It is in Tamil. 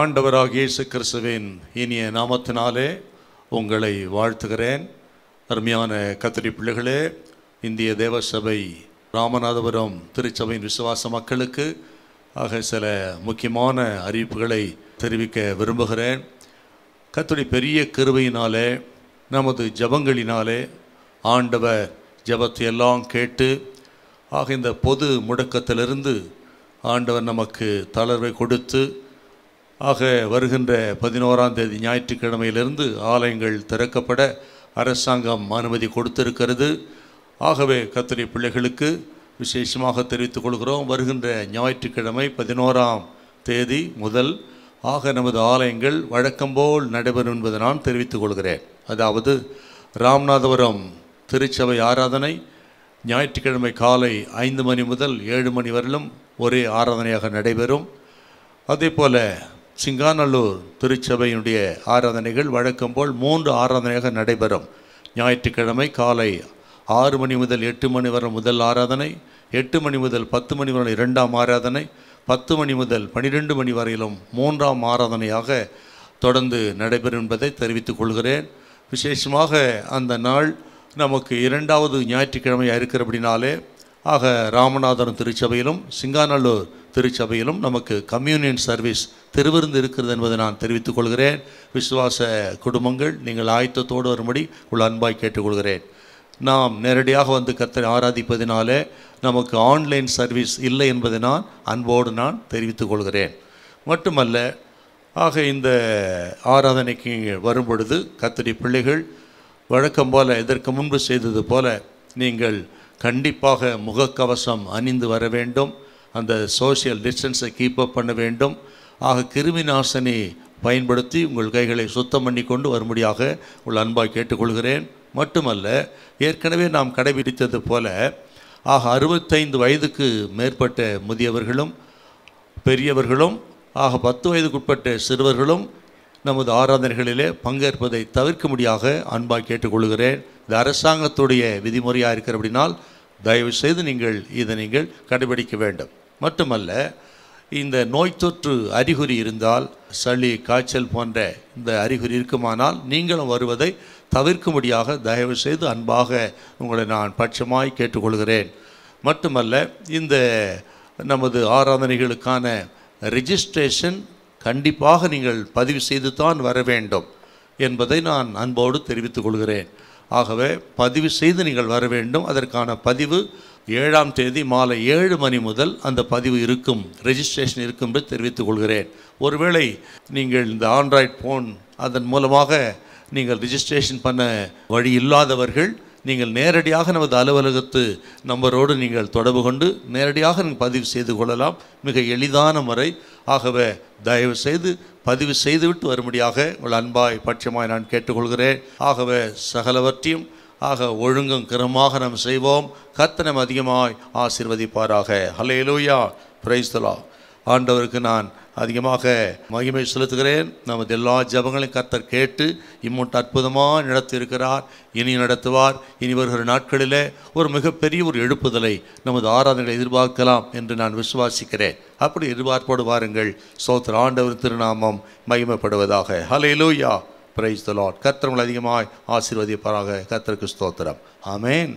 ஆண்டவராக இயேசு கிறிஸ்துவின் இனிய நாமத்தினாலே உங்களை வாழ்த்துகிறேன் அருமையான கத்திரி பிள்ளைகளே இந்திய தேவசபை ராமநாதபுரம் திருச்சபையின் விசுவாச மக்களுக்கு ஆக சில முக்கியமான அறிவிப்புகளை தெரிவிக்க விரும்புகிறேன் கத்திரி பெரிய கிருவையினாலே நமது ஜபங்களினாலே ஆண்டவர் ஜபத்தை எல்லாம் கேட்டு ஆக இந்த பொது முடக்கத்திலிருந்து ஆண்டவர் நமக்கு தளர்வை கொடுத்து ஆக வருகின்ற பதினோராம் தேதி ஞாயிற்றுக்கிழமையிலிருந்து ஆலயங்கள் திறக்கப்பட அரசாங்கம் அனுமதி கொடுத்திருக்கிறது ஆகவே கத்திரி பிள்ளைகளுக்கு விசேஷமாக தெரிவித்துக் கொள்கிறோம் வருகின்ற ஞாயிற்றுக்கிழமை பதினோராம் தேதி முதல் ஆக நமது ஆலயங்கள் வழக்கம்போல் நடைபெறும் என்பதை நான் தெரிவித்துக் கொள்கிறேன் அதாவது ராமநாதபுரம் திருச்சபை ஆராதனை ஞாயிற்றுக்கிழமை காலை ஐந்து மணி முதல் ஏழு மணி வரையிலும் ஒரே ஆராதனையாக நடைபெறும் அதே போல் சிங்காநல்லூர் திருச்சபையினுடைய ஆராதனைகள் வழக்கம் போல் மூன்று ஆராதனையாக நடைபெறும் ஞாயிற்றுக்கிழமை காலை ஆறு மணி முதல் எட்டு மணி வரை முதல் ஆராதனை எட்டு மணி முதல் பத்து மணி வரை இரண்டாம் ஆராதனை பத்து மணி முதல் பனிரெண்டு மணி வரையிலும் மூன்றாம் ஆராதனையாக தொடர்ந்து நடைபெறும் என்பதை தெரிவித்துக் கொள்கிறேன் விசேஷமாக அந்த நாள் நமக்கு இரண்டாவது ஞாயிற்றுக்கிழமையாக இருக்கிற அப்படின்னாலே ஆக ராமநாதபுரம் திருச்சபையிலும் சிங்காநல்லூர் திருச்சபையிலும் நமக்கு கம்யூனியன் சர்வீஸ் தெருவிருந்து இருக்கிறது என்பதை நான் தெரிவித்துக் கொள்கிறேன் விசுவாச குடும்பங்கள் நீங்கள் ஆயத்தத்தோடு வரும்படி உள்ள அன்பாய் கேட்டுக்கொள்கிறேன் நாம் நேரடியாக வந்து கத்த ஆராதிப்பதினாலே நமக்கு ஆன்லைன் சர்வீஸ் இல்லை என்பதை நான் அன்போடு நான் தெரிவித்துக் கொள்கிறேன் மட்டுமல்ல ஆக இந்த ஆராதனைக்கு வரும் பொழுது கத்திரி பிள்ளைகள் வழக்கம் போல் இதற்கு முன்பு செய்தது போல நீங்கள் கண்டிப்பாக முகக்கவசம் அணிந்து வர வேண்டும் அந்த சோசியல் டிஸ்டன்ஸை கீப் அப் பண்ண வேண்டும் ஆக கிருமி நாசினி பயன்படுத்தி உங்கள் கைகளை சுத்தம் பண்ணி கொண்டு வரும்படியாக உங்கள் அன்பாக கேட்டுக்கொள்கிறேன் மட்டுமல்ல ஏற்கனவே நாம் கடைபிடித்தது போல ஆக அறுபத்தைந்து வயதுக்கு மேற்பட்ட முதியவர்களும் பெரியவர்களும் ஆக பத்து வயதுக்குட்பட்ட சிறுவர்களும் நமது ஆராதனைகளிலே பங்கேற்பதை தவிர்க்க முடியாக அன்பாக கேட்டுக்கொள்கிறேன் இது அரசாங்கத்துடைய விதிமுறையாக இருக்கிற அப்படின்னால் தயவு செய்து நீங்கள் இதை நீங்கள் கடைபிடிக்க வேண்டும் மட்டுமல்ல இந்த நோய் தொற்று அறிகுறி இருந்தால் சளி காய்ச்சல் போன்ற இந்த அறிகுறி இருக்குமானால் நீங்களும் வருவதை தவிர்க்கும்படியாக தயவு செய்து அன்பாக உங்களை நான் பட்சமாய் கேட்டுக்கொள்கிறேன் மட்டுமல்ல இந்த நமது ஆராதனைகளுக்கான ரிஜிஸ்ட்ரேஷன் கண்டிப்பாக நீங்கள் பதிவு செய்து தான் வர வேண்டும் என்பதை நான் அன்போடு தெரிவித்துக் கொள்கிறேன் ஆகவே பதிவு செய்து நீங்கள் வர வேண்டும் அதற்கான பதிவு ஏழாம் தேதி மாலை ஏழு மணி முதல் அந்த பதிவு இருக்கும் ரெஜிஸ்ட்ரேஷன் இருக்கும் என்று தெரிவித்துக் கொள்கிறேன் ஒருவேளை நீங்கள் இந்த ஆண்ட்ராய்ட் ஃபோன் அதன் மூலமாக நீங்கள் ரிஜிஸ்ட்ரேஷன் பண்ண வழி இல்லாதவர்கள் நீங்கள் நேரடியாக நமது அலுவலகத்து நம்பரோடு நீங்கள் தொடர்பு கொண்டு நேரடியாக நீங்கள் பதிவு செய்து கொள்ளலாம் மிக எளிதான முறை ஆகவே தயவு செய்து பதிவு செய்துவிட்டு வரும்படியாக உங்கள் அன்பாய் பட்சமாய் நான் கேட்டுக்கொள்கிறேன் ஆகவே சகலவற்றையும் ஆக ஒழுங்கும் கிரமமாக நாம் செய்வோம் கத்தனம் அதிகமாய் ஆசிர்வதிப்பாராக ஹலே லூயா பிரைஸ்தலா ஆண்டவருக்கு நான் அதிகமாக மகிமை செலுத்துகிறேன் நமது எல்லா ஜபங்களையும் கர்த்தர் கேட்டு இம்மூட்டு அற்புதமாக நடத்தியிருக்கிறார் இனி நடத்துவார் இனி வருகிற நாட்களிலே ஒரு மிகப்பெரிய ஒரு எழுப்புதலை நமது ஆராதனை எதிர்பார்க்கலாம் என்று நான் விசுவாசிக்கிறேன் அப்படி எதிர்பார்ப்போடு வாருங்கள் சோத்திர ஆண்டவர் திருநாமம் மகிமைப்படுவதாக லூயா பிரைஸ் தலாட் கத்திரங்கள் அதிகமாக ஆசீர்வதிப்பாராக கத்திரக்கு ஸ்தோத்திரம் ஆமேன்